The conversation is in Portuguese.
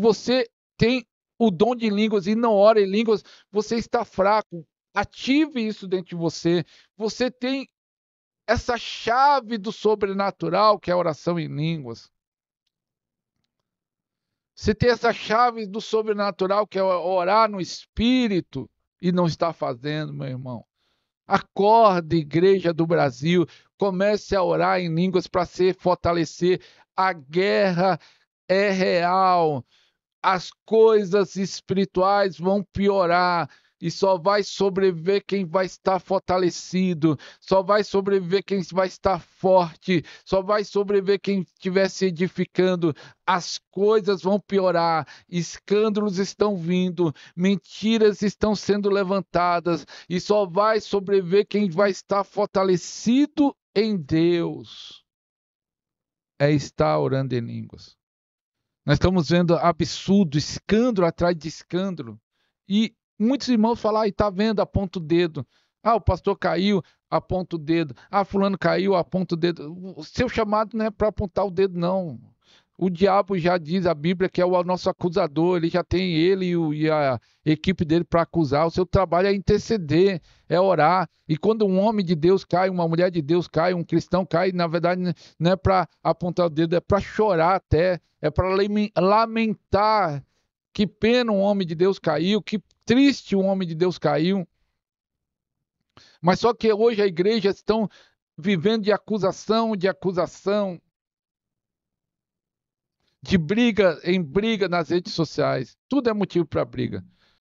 você tem o dom de línguas e não ora em línguas, você está fraco. Ative isso dentro de você. Você tem essa chave do sobrenatural que é a oração em línguas. Você tem essa chave do sobrenatural que é orar no espírito e não está fazendo, meu irmão. Acorde, igreja do Brasil, comece a orar em línguas para se fortalecer. A guerra é real as coisas espirituais vão piorar. E só vai sobreviver quem vai estar fortalecido, só vai sobreviver quem vai estar forte, só vai sobreviver quem estiver se edificando. As coisas vão piorar, escândalos estão vindo, mentiras estão sendo levantadas, e só vai sobreviver quem vai estar fortalecido em Deus. É estar orando em línguas. Nós estamos vendo absurdo, escândalo atrás de escândalo. E muitos irmãos falam, ah, está vendo, aponta o dedo. Ah, o pastor caiu, aponta o dedo. Ah, fulano caiu, aponta o dedo. O seu chamado não é para apontar o dedo, não. O diabo já diz a Bíblia que é o nosso acusador, ele já tem ele e a equipe dele para acusar. O seu trabalho é interceder, é orar. E quando um homem de Deus cai, uma mulher de Deus cai, um cristão cai, na verdade não é para apontar o dedo, é para chorar até, é para lamentar. Que pena um homem de Deus caiu, que triste um homem de Deus caiu. Mas só que hoje a igreja estão vivendo de acusação, de acusação de briga em briga nas redes sociais. Tudo é motivo para briga.